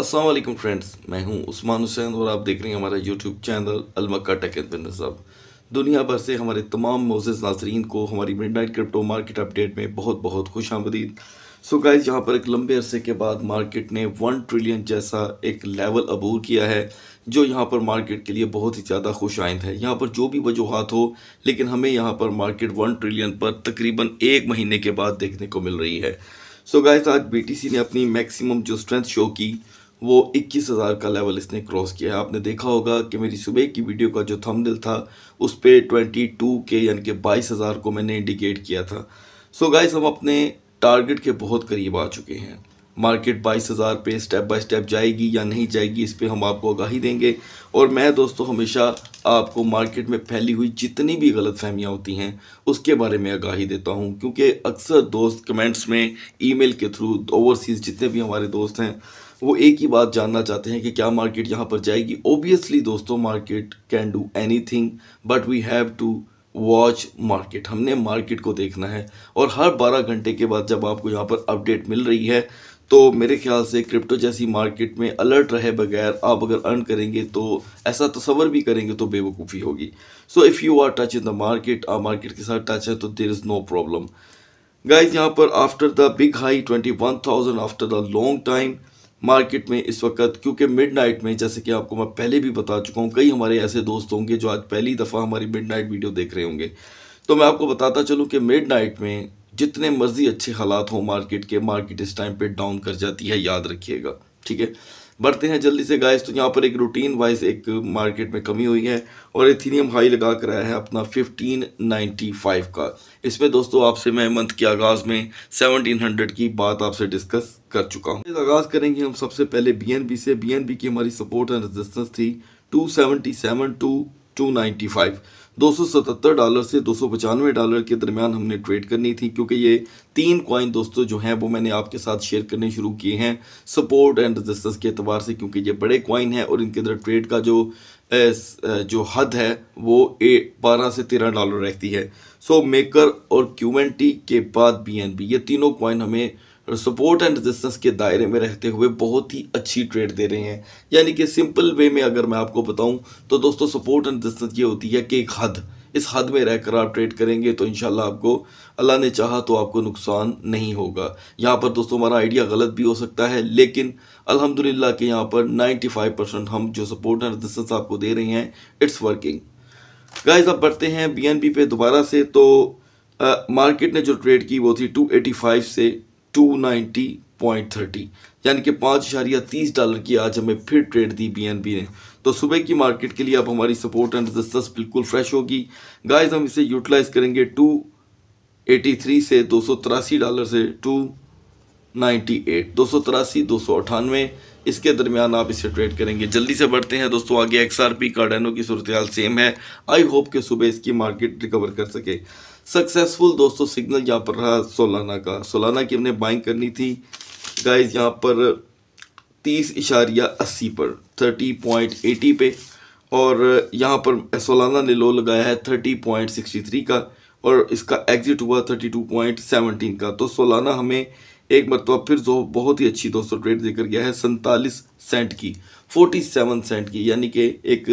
Aslam friends मैं हूं उस्मान हुसैन और आप देख रहे हैं हमारा यूट्यूब चैनल अलमक्का टेक एंड अब दुनिया भर से हमारे तमाम मोजेज़ नाजरीन को हमारी mid night crypto market update में बहुत बहुत खुश आमदीद सो गाइज यहाँ पर एक लंबे अरसे के बाद मार्केट ने वन ट्रिलियन जैसा एक लेवल अबूर किया है जो यहाँ पर मार्केट के लिए बहुत ही ज़्यादा खुश आइंद है यहाँ पर जो भी वजूहत हो लेकिन हमें यहाँ पर मार्केट वन ट्रिलियन पर तकरीबन एक महीने के बाद देखने को मिल रही है सो गाइज आज बी ने अपनी मैक्सिमम जो स्ट्रेंथ शो की वो इक्कीस हज़ार का लेवल इसने क्रॉस किया है आपने देखा होगा कि मेरी सुबह की वीडियो का जो थंबनेल था उस पर ट्वेंटी टू के यानी कि बाईस हज़ार को मैंने इंडिकेट किया था सो so गाइस हम अपने टारगेट के बहुत करीब आ चुके हैं मार्केट बाईस हज़ार पे स्टेप बाय स्टेप जाएगी या नहीं जाएगी इस पर हम आपको आगाही देंगे और मैं दोस्तों हमेशा आपको मार्केट में फैली हुई जितनी भी गलत फहमियाँ होती हैं उसके बारे में आगाही देता हूँ क्योंकि अक्सर दोस्त कमेंट्स में ईमेल के थ्रू ओवरसीज़ जितने भी हमारे दोस्त हैं वो एक ही बात जानना चाहते हैं कि क्या मार्केट यहाँ पर जाएगी ओबियसली दोस्तों market can do any thing but we have to watch market हमने मार्केट को देखना है और हर 12 घंटे के बाद जब आपको यहाँ पर अपडेट मिल रही है तो मेरे ख्याल से क्रिप्टो जैसी मार्केट में अलर्ट रहे बगैर आप अगर अर्न करेंगे तो ऐसा तस्वर भी करेंगे तो बेवकूफ़ी होगी so if you are touch in the market आप मार्केट के साथ टच है तो there is no problem guys यहाँ पर after the big high twenty one thousand after the long time market में इस वक्त क्योंकि मिडनाइट में जैसे कि आपको मैं पहले भी बता चुका हूँ कई हमारे ऐसे दोस्त होंगे जो आज पहली दफ़ा हमारी मिडनाइट वीडियो देख रहे होंगे तो मैं आपको बताता चलूँ कि मिडनाइट में जितने मर्जी अच्छे हालात हों मार्केट के मार्केट इस टाइम पे डाउन कर जाती है याद रखिएगा ठीक है बढ़ते हैं जल्दी से गाइस तो यहाँ पर एक रूटीन वाइज एक मार्केट में कमी हुई है और इथीनियम हाई लगा कर आया है अपना 1595 का इसमें दोस्तों आपसे मैं मंथ के आगाज़ में 1700 की बात आपसे डिस्कस कर चुका हूँ आगाज़ करेंगे हम सबसे पहले बी से बी की हमारी सपोर्ट एंड रेजिस्टेंस थी two seventy seven two two five 277 dollar से दो डॉलर के दरमियान हमने ट्रेड करनी थी क्योंकि ये तीन कॉइन दोस्तों जो हैं वो मैंने आपके साथ शेयर करने शुरू किए हैं सपोर्ट एंड रजिस्टेंस के अतबार से क्योंकि ये बड़े कॉइन हैं और इनके अंदर ट्रेड का जो एस, जो हद है वो ए बारह से तेरह डॉलर रहती है सो मेकर और क्यू के बाद बी ये तीनों कॉइन हमें सपोर्ट एंड रेजिस्टेंस के दायरे में रहते हुए बहुत ही अच्छी ट्रेड दे रहे हैं यानी कि सिंपल वे में अगर मैं आपको बताऊं तो दोस्तों सपोर्ट एंड रेजिस्टेंस ये होती है कि एक हद इस हद में रहकर आप ट्रेड करेंगे तो इनशाला आपको अल्लाह ने चाहा तो आपको नुकसान नहीं होगा यहाँ पर दोस्तों हमारा आइडिया गलत भी हो सकता है लेकिन अल्हम्दुलिल्लाह के यहाँ पर फाइव परसेंट हम जो सपोर्ट एंड रेजिस्टेंस आपको दे रहे हैं इट्स वर्किंग गाइस आप बढ़ते हैं बी पे दोबारा से तो मार्केट ने जो ट्रेड की वो थी 285 से 290.30 यानी कि पाँच इशारिया तीस डॉलर की आज हमें फिर ट्रेड दी बीएनबी ने तो सुबह की मार्केट के लिए अब हमारी सपोर्ट एंड रजिस्टेंस बिल्कुल फ्रेश होगी गाइस हम इसे यूटिलाइज करेंगे 283 से दो डॉलर से टू एट दो सौ तिरासी दो सौ अठानवे इसके दरमियान आप इसे ट्रेड करेंगे जल्दी से बढ़ते हैं दोस्तों आगे एक्स आर पी कार्डेनो की सूरत सेम है आई होप कि सुबह इसकी मार्केट रिकवर कर सके सक्सेसफुल दोस्तों सिग्नल यहाँ पर रहा सोलाना का सोलाना की हमने बाइंग करनी थी गाइस यहाँ पर तीस इशारिया अस्सी पर थर्टी पॉइंट एटी पे और यहाँ पर सोलाना ने लो लगाया है थर्टी पॉइंट सिक्सटी थ्री का और इसका एग्जिट हुआ थर्टी टू पॉइंट सेवनटीन का तो सोलाना हमें एक मरतबा फिर जो बहुत ही अच्छी दोस्तों ट्रेड देकर गया है सैंतालीस सेंट की फोर्टी सेवन सेंट की यानी कि एक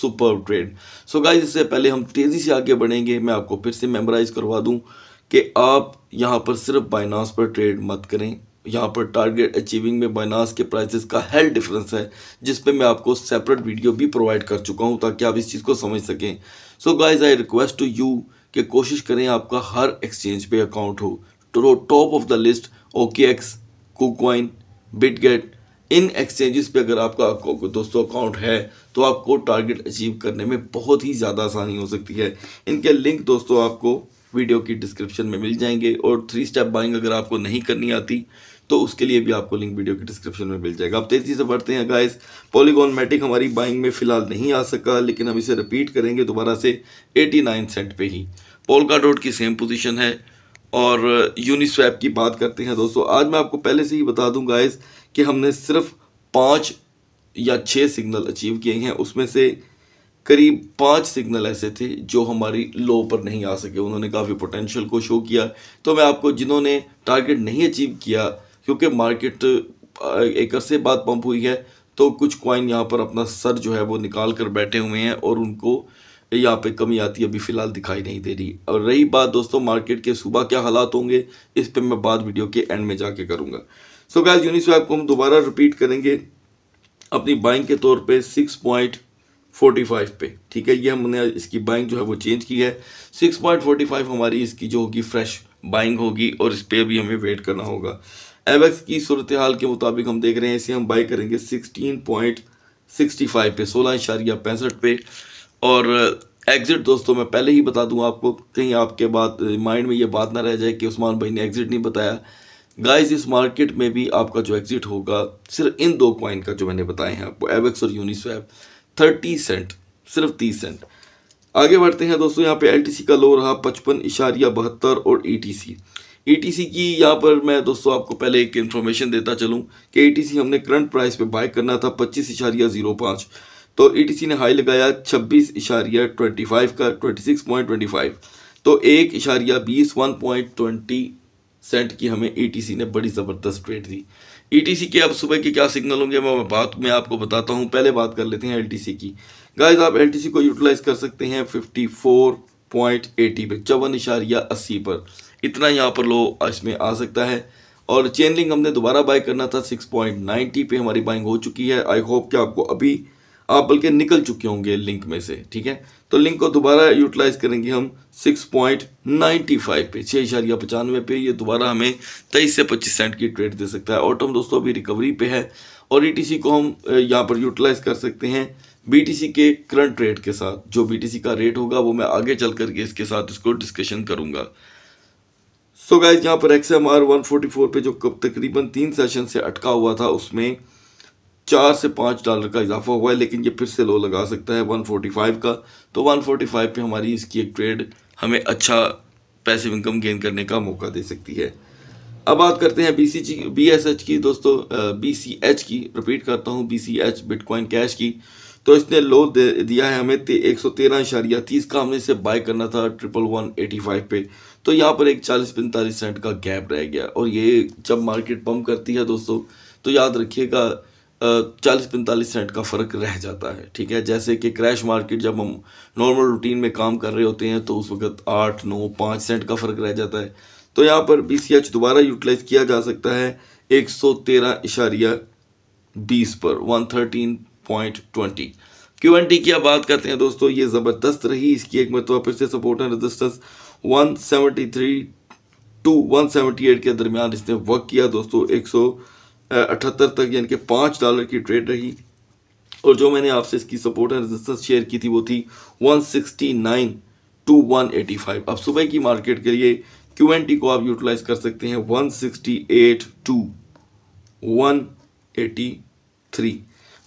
सुपर ट्रेड सो गाइज इससे पहले हम तेज़ी से आगे बढ़ेंगे मैं आपको फिर से मेमोराइज़ करवा दूँ कि आप यहाँ पर सिर्फ बाइनास पर ट्रेड मत करें यहाँ पर टारगेट अचीविंग में बाइनास के प्राइसेस का हेल डिफरेंस है जिस पे मैं आपको सेपरेट वीडियो भी प्रोवाइड कर चुका हूँ ताकि आप इस चीज़ को समझ सकें so guys I request to you कि कोशिश करें आपका हर एक्सचेंज पे अकाउंट हो top of the list okay X KuCoin Bitget इन एक्सचेंजेस पे अगर आपका दोस्तों अकाउंट है तो आपको टारगेट अचीव करने में बहुत ही ज़्यादा आसानी हो सकती है इनके लिंक दोस्तों आपको वीडियो की डिस्क्रिप्शन में मिल जाएंगे और थ्री स्टेप बाइंग अगर आपको नहीं करनी आती तो उसके लिए भी आपको लिंक वीडियो की डिस्क्रिप्शन में मिल जाएगा आप तेज़ी से बढ़ते हैं गाइस पॉलीगॉन मैटिक हमारी बाइंग में फ़िलहाल नहीं आ सका लेकिन हम इसे रिपीट करेंगे दोबारा से 89 सेंट पे ही पोलका डॉट की सेम पोजीशन है और यूनिस्वैप की बात करते हैं दोस्तों आज मैं आपको पहले से ही बता दूँ गाइज़ कि हमने सिर्फ पाँच या छः सिग्नल अचीव किए हैं उसमें से करीब पाँच सिग्नल ऐसे थे जो हमारी लो पर नहीं आ सके उन्होंने काफ़ी पोटेंशियल को शो किया तो मैं आपको जिन्होंने टारगेट नहीं अचीव किया क्योंकि मार्केट एक अरसे बाद पंप हुई है तो कुछ क्वाइन यहाँ पर अपना सर जो है वो निकाल कर बैठे हुए हैं और उनको यहाँ पे कमी आती अभी फ़िलहाल दिखाई नहीं दे रही और रही बात दोस्तों मार्केट के सुबह क्या हालात होंगे इस पर मैं बाद वीडियो के एंड में जाके करूँगा सो गाइस यूनिस्वैप को हम दोबारा रिपीट करेंगे अपनी बाइंग के तौर पे 6.45 पे ठीक है ये हमने इसकी बाइंग जो है वो चेंज की है 6.45 हमारी इसकी जो होगी फ्रेश बाइंग होगी और इस पर भी हमें वेट करना होगा एवेक्स की सूरत हाल के मुताबिक हम देख रहे हैं इसे हम बाई करेंगे फाइव पे सोलह इशारिया पैंसठ पे और एग्ज़िट दोस्तों मैं पहले ही बता दूं आपको कहीं आपके बात माइंड में ये बात ना रह जाए कि उस्मान भाई ने एग्ज़िट नहीं बताया गाइस इस मार्केट में भी आपका जो एग्जिट होगा सिर्फ इन दो कॉइन का जो मैंने बताए हैं आपको एवेक्स और यूनिस्वैप थर्टी सेंट सिर्फ तीस सेंट आगे बढ़ते हैं दोस्तों यहाँ पे एलटीसी का लो रहा पचपन इशारिया बहत्तर और ईटीसी e ईटीसी e की यहाँ पर मैं दोस्तों आपको पहले एक इन्फॉर्मेशन देता चलूँ कि सी e हमने करंट प्राइस पे बाय करना था पच्चीस इशारिया जीरो पाँच तो सी ने हाई लगाया छब्बीस इशारिया ट्वेंटी फाइव का twenty six point twenty five तो एक इशारिया बीस वन पॉइंट ट्वेंटी सेंट की हमें ईटीसी e ने बड़ी ज़बरदस्त ट्रेड दी ईटीसी e के अब सुबह के क्या सिग्नल होंगे मैं बात में आपको बताता हूँ पहले बात कर लेते हैं एलटीसी की गाइस आप एलटीसी को यूटिलाइज कर सकते हैं फिफ्टी फोर पॉइंट एटी पे चौवन इशारिया अस्सी पर इतना यहाँ पर लो इसमें आ सकता है और चेन हमने दोबारा बाय करना था सिक्स पॉइंट नाइन्टी पे हमारी बाइंग हो चुकी है आई होप कि आपको अभी आप बल्कि निकल चुके होंगे लिंक में से ठीक है तो लिंक को दोबारा यूटिलाइज करेंगे हम 6.95 पे छः इशारिया पचानवे पे ये दोबारा हमें तेईस से पच्चीस सेंट की ट्रेड दे सकता है ऑटम दोस्तों अभी रिकवरी पे है और ई e को हम यहाँ पर यूटिलाइज कर सकते हैं बीटीसी के करंट रेट के साथ जो बीटीसी का रेट होगा वो मैं आगे चल करके इसके साथ इसको डिस्कशन करूँगा सो गाइज यहाँ पर X M R one forty four पे जो कब तकरीबन तीन सेशन से अटका हुआ था उसमें चार से पाँच डॉलर का इजाफा हुआ है लेकिन ये फिर से लो लगा सकता है 145 का तो 145 पे हमारी इसकी एक ट्रेड हमें अच्छा पैसिव इनकम गेन करने का मौका दे सकती है अब बात करते हैं B C G B S H की दोस्तों बी सी एच की रिपीट करता हूँ B C H bitcoin cash की तो इसने लो दे दिया है हमें एक सौ तेरह इशारिया तीस का हमने इसे बाय करना था ट्रिपल वन एटी फाइव पे तो यहाँ पर एक चालीस पैंतालीस सेंट का गैप रह गया और ये जब मार्केट पम्प करती है दोस्तों तो याद रखिएगा चालीस पैंतालीस सेंट का फ़र्क रह जाता है ठीक है जैसे कि क्रैश मार्केट जब हम नॉर्मल रूटीन में काम कर रहे होते हैं तो उस वक्त आठ नौ पाँच सेंट का फ़र्क रह जाता है तो यहाँ पर बी सी एच दोबारा यूटिलाइज किया जा सकता है एक सौ तेरह इशारिया बीस पर one thirteen point twenty Q N T की आप बात करते हैं दोस्तों ये ज़बरदस्त रही इसकी एक मरतबा फिर से support and resistance one seventy three to one seventy eight के दरमियान इसने वर्क किया दोस्तों एक सौ अठहत्तर तक यानी कि पाँच डॉलर की ट्रेड रही और जो मैंने आपसे इसकी सपोर्ट एंड रजिस्टेंस शेयर की थी वो थी 169 टू 185 अब सुबह की मार्केट के लिए क्यू को आप यूटिलाइज कर सकते हैं 168 टू 183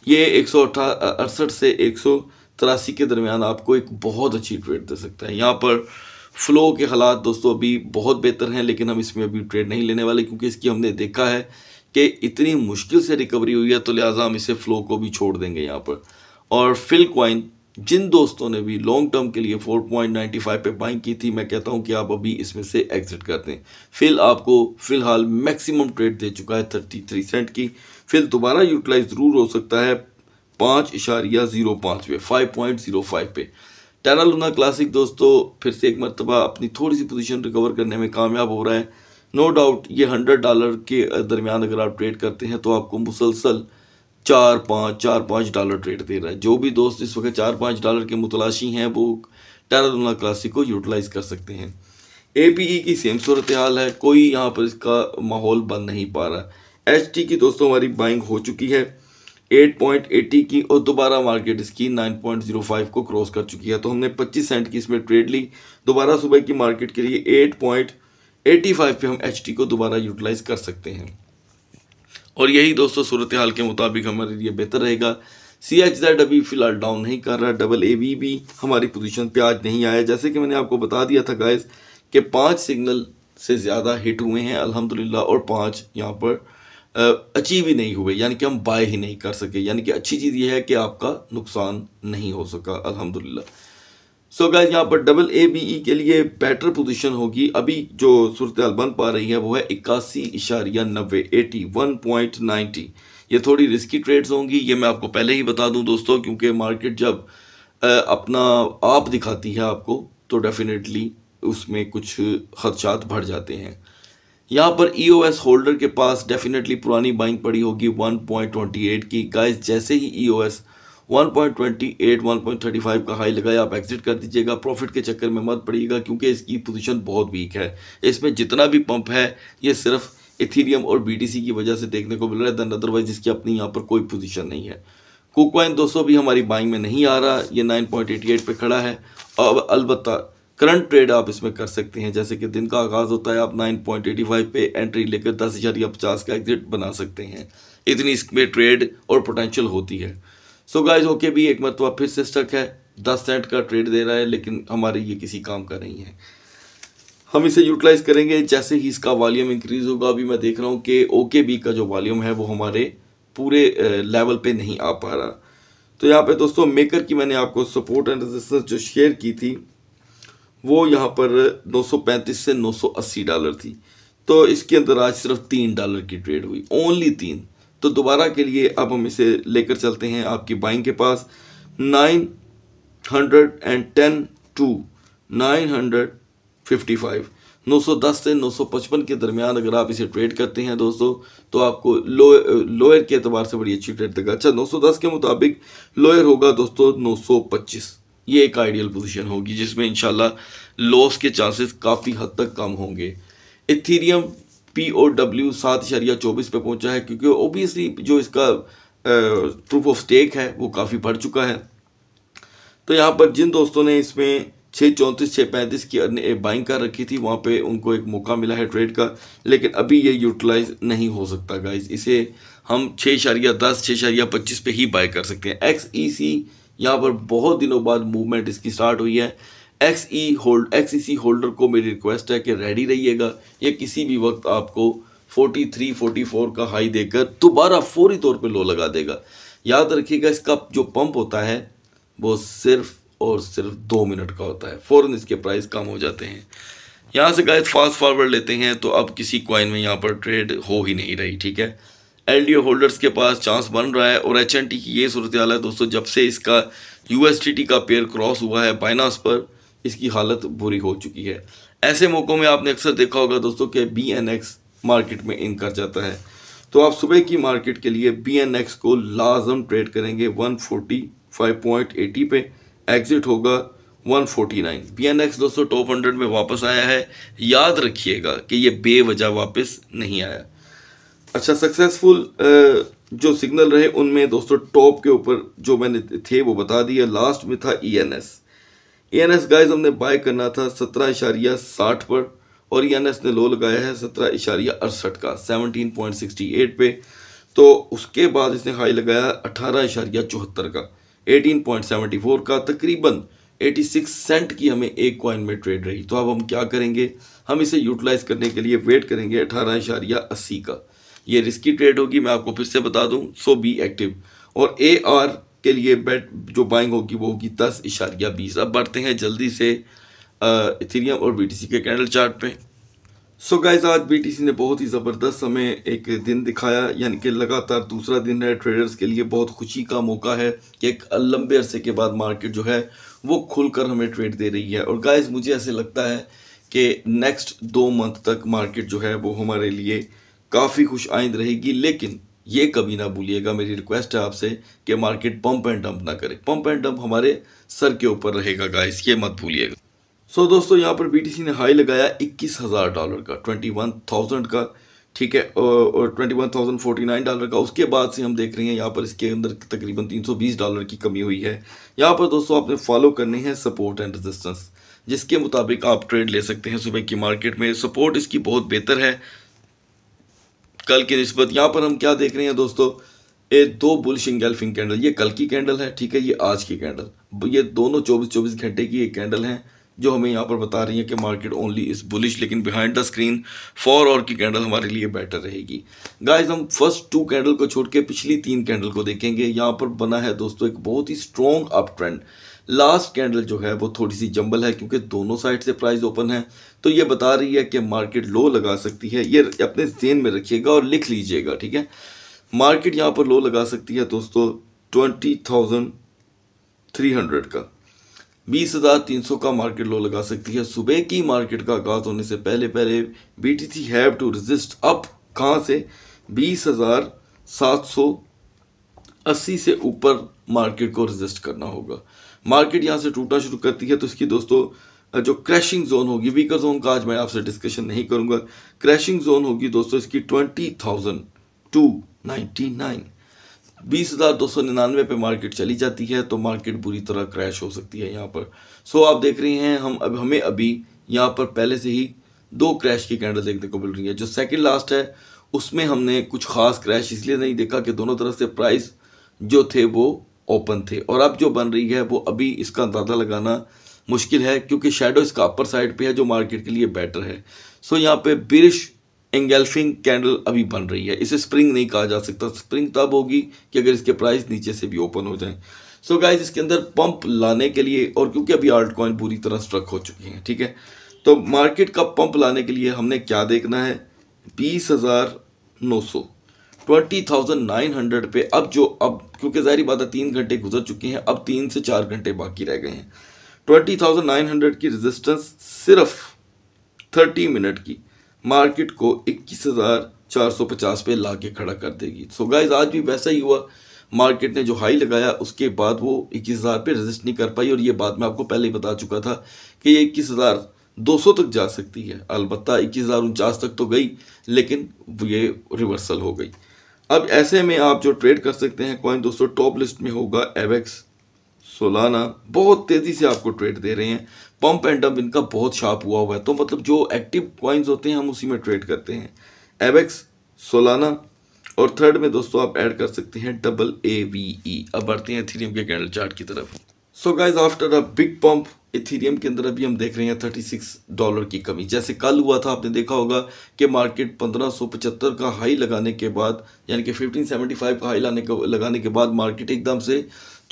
ये एक अड़सठ से एक के दरमियान आपको एक बहुत अच्छी ट्रेड दे सकता है यहाँ पर फ्लो के हालात दोस्तों अभी बहुत बेहतर हैं लेकिन हम इसमें अभी ट्रेड नहीं लेने वाले क्योंकि इसकी हमने देखा है कि इतनी मुश्किल से रिकवरी हुई है तो लिहाजा हम इसे फ़्लो को भी छोड़ देंगे यहाँ पर और फिल क्वाइन जिन दोस्तों ने भी लॉन्ग टर्म के लिए 4.95 पे बाइंग की थी मैं कहता हूं कि आप अभी इसमें से एग्जिट कर दें फिल आपको फ़िलहाल मैक्सिमम ट्रेड दे चुका है 33 सेंट की फिल दोबारा यूटिलाइज ज़रूर हो सकता है पाँच इशारिया ज़ीरो पाँच पे फाइव पॉइंट ज़ीरो फाइव पे टेरा लूना क्लासिक दोस्तों फिर से एक मरतबा अपनी थोड़ी सी पोजीशन रिकवर करने में कामयाब हो रहा है नो डाउट ये हंड्रेड डॉलर के दरमियान अगर आप ट्रेड करते हैं तो आपको मुसलसल चार पाँच चार पाँच डॉलर ट्रेड दे रहा है जो भी दोस्त इस वक्त चार पाँच डॉलर के मुतलाशी हैं वो टेराडोना क्लासिक को यूटिलाइज़ कर सकते हैं ए पी ई की सेम सूरत हाल है कोई यहाँ पर इसका माहौल बन नहीं पा रहा एच टी की दोस्तों हमारी बाइंग हो चुकी है 8.80 की और दोबारा मार्केट इसकी 9.05 को क्रॉस कर चुकी है तो हमने 25 सेंट की इसमें ट्रेड ली दोबारा सुबह की मार्केट के लिए पॉइंट 85 पे हम एच को दोबारा यूटिलाइज कर सकते हैं और यही दोस्तों सूरत हाल के मुताबिक हमारे लिए बेहतर रहेगा सी एच जेड अभी फ़िलहाल डाउन नहीं कर रहा डबल ए बी भी हमारी पोजीशन पे आज नहीं आया जैसे कि मैंने आपको बता दिया था गाइस कि पांच सिग्नल से ज़्यादा हिट हुए हैं अल्हम्दुलिल्लाह और पांच यहाँ पर अचीव ही नहीं हुए यानी कि हम बाय ही नहीं कर सके यानी कि अच्छी चीज़ यह है कि आपका नुकसान नहीं हो सका अलहमदिल्ला सो गाइज यहाँ पर डबल ए बी ई के लिए बेटर पोजीशन होगी अभी जो सूरत बन पा रही है वो है इक्यासी इशारिया नब्बे एटी वन पॉइंट नाइन्टी ये थोड़ी रिस्की ट्रेड्स होंगी ये मैं आपको पहले ही बता दूं दोस्तों क्योंकि मार्केट जब अपना आप दिखाती है आपको तो डेफिनेटली उसमें कुछ खदशात बढ़ जाते हैं यहाँ पर ई ओ एस होल्डर के पास डेफिनेटली पुरानी बाइंग पड़ी होगी वन पॉइंट ट्वेंटी एट की गाइज जैसे ही ई ओ एस 1.28 1.35 का हाई लगाया आप एग्जिट कर दीजिएगा प्रॉफिट के चक्कर में मत पड़िएगा क्योंकि इसकी पोजीशन बहुत वीक है इसमें जितना भी पंप है ये सिर्फ इथीरियम और बी की वजह से देखने को मिल रहा है दैन अदरवाइज इसकी अपनी यहाँ पर कोई पोजीशन नहीं है दो दोस्तों भी हमारी बाइंग में नहीं आ रहा ये नाइन पॉइंट खड़ा है अब अलबत् करंट ट्रेड आप इसमें कर सकते हैं जैसे कि दिन का आगाज़ होता है आप 9.85 पे एंट्री लेकर दस हज़ार या पचास का एग्जिट बना सकते हैं इतनी इसमें ट्रेड और पोटेंशियल होती है सो गाइज ओके भी एक मतलब फिर से स्टक है दस सेंट का ट्रेड दे रहा है लेकिन हमारे ये किसी काम का नहीं है हम इसे यूटिलाइज करेंगे जैसे ही इसका वॉल्यूम इंक्रीज होगा अभी मैं देख रहा हूँ कि ओके बी का जो वॉल्यूम है वो हमारे पूरे लेवल पे नहीं आ पा रहा तो यहाँ पे दोस्तों मेकर की मैंने आपको सपोर्ट एंड रेजिस्टेंस जो शेयर की थी वो यहाँ पर 235 से 980 डॉलर थी तो इसके अंदर आज सिर्फ तीन डॉलर की ट्रेड हुई ओनली तीन तो दोबारा के लिए अब हम इसे लेकर चलते हैं आपकी बाइंग के पास nine hundred and ten to nine hundred fifty five नौ सौ दस से नौ सौ पचपन के दरमियान अगर आप इसे ट्रेड करते हैं दोस्तों तो आपको लो लोअर के अतबार से बड़ी अच्छी ट्रेड देगा अच्छा नौ सौ दस के मुताबिक लोअर होगा दोस्तों नौ सौ पच्चीस ये एक आइडियल पोजिशन होगी जिसमें इंशाल्लाह लॉस के चांसेस काफ़ी हद तक कम होंगे इथीरियम पी ओ डब्ल्यू सात इशारिया चौबीस पर पहुंचा है क्योंकि ओबियसली जो इसका प्रूफ ऑफ स्टेक है वो काफ़ी बढ़ चुका है तो यहाँ पर जिन दोस्तों ने इसमें छः चौंतीस छः पैंतीस की बाइंग कर रखी थी वहाँ पे उनको एक मौका मिला है ट्रेड का लेकिन अभी ये यूटिलाइज नहीं हो सकता गाइज इसे हम छः इशारिया दस छः इशारिया पच्चीस पे ही बाय कर सकते हैं एक्स ई सी यहाँ पर बहुत दिनों बाद मूवमेंट इसकी स्टार्ट हुई है X E hold X E C holder को मेरी रिक्वेस्ट है कि रेडी रहिएगा ये किसी भी वक्त आपको 43, 44 का हाई देकर दोबारा फौरी तौर पे लो लगा देगा याद रखिएगा इसका जो पंप होता है वो सिर्फ और सिर्फ दो मिनट का होता है फ़ौरन इसके प्राइस कम हो जाते हैं यहाँ से गाय फास्ट फॉरवर्ड लेते हैं तो अब किसी कॉइन में यहाँ पर ट्रेड हो ही नहीं रही ठीक है एल होल्डर्स के पास चांस बन रहा है और एच की ये सूरत हाल है दोस्तों जब से इसका यू का पेयर क्रॉस हुआ है बाइनास पर इसकी हालत बुरी हो चुकी है ऐसे मौक़ों में आपने अक्सर देखा होगा दोस्तों कि बी एन एक्स मार्केट में इन कर जाता है तो आप सुबह की मार्केट के लिए बी एन एक्स को लाजम ट्रेड करेंगे one forty five point eighty पे एग्ज़िट होगा one forty nine B N X दोस्तों टॉप हंड्रेड में वापस आया है याद रखिएगा कि ये बेवजह वापस नहीं आया अच्छा सक्सेसफुल जो सिग्नल रहे उनमें दोस्तों टॉप के ऊपर जो मैंने थे वो बता दिया लास्ट में था E N S A N S guys हमने बाय करना था सत्रह इशारिया साठ पर और ई एन एस ने लो लगाया है सत्रह इशारिया अड़सठ का सेवनटीन पॉइंट सिक्सटी एट पे तो उसके बाद इसने हाई लगाया अठारह इशारिया चौहत्तर का एटीन पॉइंट सेवेंटी फोर का तकरीबन एटी सिक्स सेंट की हमें एक कॉइन में ट्रेड रही तो अब हम क्या करेंगे हम इसे यूटिलाइज करने के लिए वेट करेंगे अठारह इशारिया अस्सी का ये रिस्की ट्रेड होगी मैं आपको फिर से बता दूँ सो बी एक्टिव और ए आर के लिए बेट जो बाइंग होगी वो होगी दस इशारिया बीस अब बढ़ते हैं जल्दी से इथेरियम और बीटीसी के कैंडल चार्ट पे सो गाइस आज बीटीसी ने बहुत ही ज़बरदस्त समय एक दिन दिखाया यानी कि लगातार दूसरा दिन है ट्रेडर्स के लिए बहुत खुशी का मौका है कि एक लंबे अरसे के बाद मार्केट जो है वो खुलकर हमें ट्रेड दे रही है और गाइस मुझे ऐसे लगता है कि नेक्स्ट दो मंथ तक मार्केट जो है वो हमारे लिए काफ़ी खुश आइंद रहेगी लेकिन ये कभी ना भूलिएगा मेरी रिक्वेस्ट है आपसे कि मार्केट पंप एंड डंप ना करें पंप एंड डंप हमारे सर के ऊपर रहेगा गाइस ये मत भूलिएगा सो so, दोस्तों यहाँ पर बी ने हाई लगाया इक्कीस हज़ार डॉलर का ट्वेंटी वन थाउजेंड का ठीक है और twenty one thousand forty nine dollar का उसके बाद से हम देख रहे हैं यहाँ पर इसके अंदर तकरीबन तीन सौ बीस डॉलर की कमी हुई है यहाँ पर दोस्तों आपने फॉलो करने हैं सपोर्ट एंड रेजिस्टेंस जिसके मुताबिक आप ट्रेड ले सकते हैं सुबह की मार्केट में सपोर्ट इसकी बहुत बेहतर है कल की नस्बत यहाँ पर हम क्या देख रहे हैं दोस्तों ये दो बुलशिंग गैल्फिंग कैंडल ये कल की कैंडल है ठीक है ये आज की कैंडल ये दोनों चौबीस चौबीस घंटे की एक कैंडल हैं जो हमें यहाँ पर बता रही है कि मार्केट ओनली इज़ बुलिश लेकिन बिहाइंड द स्क्रीन फॉर और की कैंडल हमारे लिए बेटर रहेगी गाइस हम फर्स्ट टू कैंडल को छोड़ के पिछली तीन कैंडल को देखेंगे यहाँ पर बना है दोस्तों एक बहुत ही strong up trend last candle जो है वो थोड़ी सी जंबल है क्योंकि दोनों साइड से प्राइस ओपन है तो ये बता रही है कि मार्केट लो लगा सकती है ये अपने जेन में रखिएगा और लिख लीजिएगा ठीक है मार्केट यहाँ पर लो लगा सकती है दोस्तों ट्वेंटी थाउजेंड थ्री हंड्रेड का बीस हज़ार तीन सौ का मार्केट लो लगा सकती है सुबह की मार्केट का आगाज होने से पहले पहले B T C have to resist up कहाँ से बीस हज़ार सात सौ अस्सी से ऊपर मार्केट को रजिस्ट करना होगा मार्केट यहाँ से टूटना शुरू करती है तो इसकी दोस्तों जो क्रैशिंग जोन होगी वीकर जोन का आज मैं आपसे डिस्कशन नहीं करूँगा क्रैशिंग जोन होगी दोस्तों इसकी twenty thousand to ninety nine बीस हज़ार दो सौ निन्यानवे पर मार्केट चली जाती है तो मार्केट बुरी तरह क्रैश हो सकती है यहाँ पर सो आप देख रहे हैं हम अब हमें अभी यहाँ पर पहले से ही दो क्रैश की कैंडल देखने को मिल रही है जो सेकेंड लास्ट है उसमें हमने कुछ खास क्रैश इसलिए नहीं देखा कि दोनों तरफ से प्राइस जो थे वो ओपन थे और अब जो बन रही है वो अभी इसका अंदाज़ा लगाना मुश्किल है क्योंकि शेडो इसका अपर साइड पे है जो मार्केट के लिए बेटर है सो यहाँ पे बिरिश एंगल्फिंग कैंडल अभी बन रही है इसे स्प्रिंग नहीं कहा जा सकता स्प्रिंग तब होगी कि अगर इसके प्राइस नीचे से भी ओपन हो जाए सो so गाइज इसके अंदर पंप लाने के लिए और क्योंकि अभी आल्ट कॉइन पूरी तरह स्ट्रक हो चुकी हैं ठीक है तो मार्केट का पंप लाने के लिए हमने क्या देखना है बीस हज़ार नौ सौ ट्वेंटी थाउजेंड नाइन हंड्रेड पे अब जो अब क्योंकि जाहरी बात है तीन घंटे गुजर चुके हैं अब तीन से चार घंटे बाकी रह गए हैं ट्वेंटी थाउजेंड नाइन हंड्रेड की रेजिस्टेंस सिर्फ थर्टी मिनट की मार्केट को 21,450 पे ला के खड़ा कर देगी सो so गाइज आज भी वैसा ही हुआ मार्केट ने जो हाई लगाया उसके बाद वो 21,000 पे रजिस्ट नहीं कर पाई और ये बात मैं आपको पहले ही बता चुका था कि ये 21,200 तक जा सकती है अलबत् इक्कीस तक तो गई लेकिन ये रिवर्सल हो गई अब ऐसे में आप जो ट्रेड कर सकते हैं कॉइन दोस्तों टॉप लिस्ट में होगा एवेक्स सोलाना बहुत तेज़ी से आपको ट्रेड दे रहे हैं पंप एंड डंप इनका बहुत शार्प हुआ हुआ है तो मतलब जो एक्टिव कॉइन्स होते हैं हम उसी में ट्रेड करते हैं एवेक्स सोलाना और थर्ड में दोस्तों आप ऐड कर सकते हैं डबल ए वी ई अब बढ़ते हैं इथीरियम के कैंडल चार्ट की तरफ so guys after a big pump Ethereum के अंदर अभी हम देख रहे हैं 36 डॉलर की कमी जैसे कल हुआ था आपने देखा होगा कि मार्केट 1575 का हाई लगाने के बाद यानी कि 1575 का हाई लाने के लगाने के बाद मार्केट एकदम से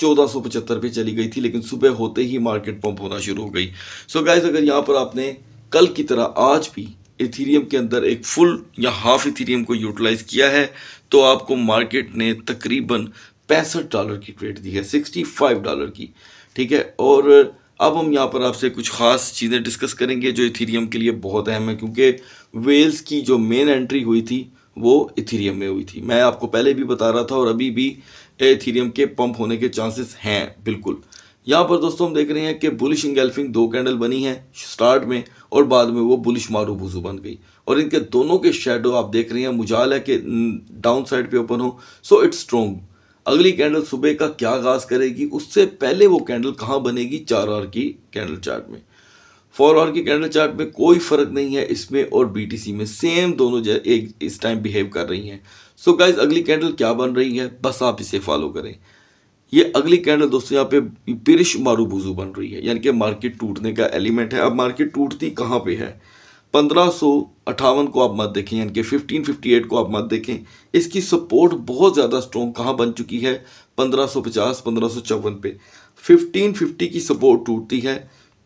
पचहत्तर पे चली गई थी लेकिन सुबह होते ही मार्केट पंप होना शुरू हो गई सो so गाइज अगर यहाँ पर आपने कल की तरह आज भी इथीरियम के अंदर एक फुल या हाफ इथीरियम को यूटिलाइज किया है तो आपको मार्केट ने तकरीबन पैंसठ डॉलर की ट्रेड दी है सिक्सटी फाइव डॉलर की ठीक है और अब हम यहाँ पर आपसे कुछ ख़ास चीज़ें डिस्कस करेंगे जो इथीरियम के लिए बहुत अहम है क्योंकि वेल्स की जो मेन एंट्री हुई थी वो इथीरियम में हुई थी मैं आपको पहले भी बता रहा था और अभी भी एथीरियम के पंप होने के चांसेस हैं बिल्कुल यहाँ पर दोस्तों हम देख रहे हैं कि बुलिश इंगेल्फिंग दो कैंडल बनी है स्टार्ट में और बाद में वो बुलिश मारू मारूबूजू बन गई और इनके दोनों के शेडो आप देख रहे हैं मुजाल है कि डाउन साइड पे ओपन हो सो इट्स स्ट्रोंग अगली कैंडल सुबह का क्या आगाज करेगी उससे पहले वो कैंडल कहाँ बनेगी चार आर की कैंडल चार्ट में फोर आर की कैंडल चार्ट में कोई फर्क नहीं है इसमें और बी में सेम दोनों एक इस टाइम बिहेव कर रही हैं सो so गाइज अगली कैंडल क्या बन रही है बस आप इसे फॉलो करें ये अगली कैंडल दोस्तों यहाँ पे पिरिश मारूबूजू बन रही है यानी कि मार्केट टूटने का एलिमेंट है अब मार्केट टूटती कहाँ पे है पंद्रह को आप मत देखें यानी कि 1558 को आप मत देखें इसकी सपोर्ट बहुत ज़्यादा स्ट्रॉन्ग कहाँ बन चुकी है 1550 1554 पे 1550 की सपोर्ट टूटती है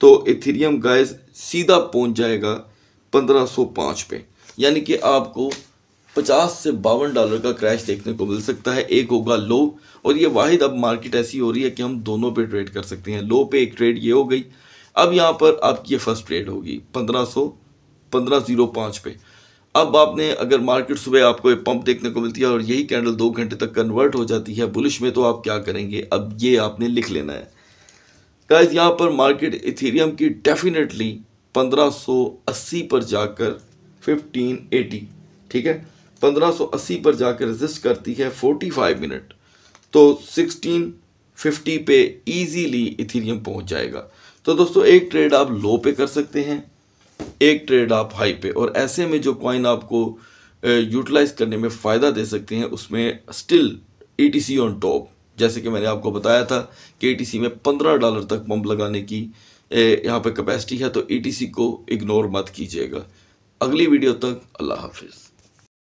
तो इथेरियम गाइज सीधा पहुँच जाएगा पंद्रह पे यानी कि आपको पचास से बावन डॉलर का क्रैश देखने को मिल सकता है एक होगा लो और ये वाहिद अब मार्केट ऐसी हो रही है कि हम दोनों पे ट्रेड कर सकते हैं लो पे एक ट्रेड ये हो गई अब यहाँ पर आपकी ये फर्स्ट ट्रेड होगी पंद्रह सौ पंद्रह जीरो पाँच पे अब आपने अगर मार्केट सुबह आपको एक पंप देखने को मिलती है और यही कैंडल दो घंटे तक कन्वर्ट हो जाती है बुलिश में तो आप क्या करेंगे अब ये आपने लिख लेना है गाइज यहाँ पर मार्केट इथेरियम की डेफिनेटली 1580 पर जाकर 1580 ठीक है 1580 पर जाकर रजिस्ट करती है 45 मिनट तो 1650 पे इजीली इथीरियम पहुंच जाएगा तो दोस्तों एक ट्रेड आप लो पे कर सकते हैं एक ट्रेड आप हाई पे और ऐसे में जो कॉइन आपको यूटिलाइज करने में फ़ायदा दे सकते हैं उसमें still E T C on top जैसे कि मैंने आपको बताया था कि ई टी सी में पंद्रह डॉलर तक पंप लगाने की यहाँ पर कैपेसिटी है तो ई टी सी को इग्नोर मत कीजिएगा अगली वीडियो तक अल्लाह हाफिज़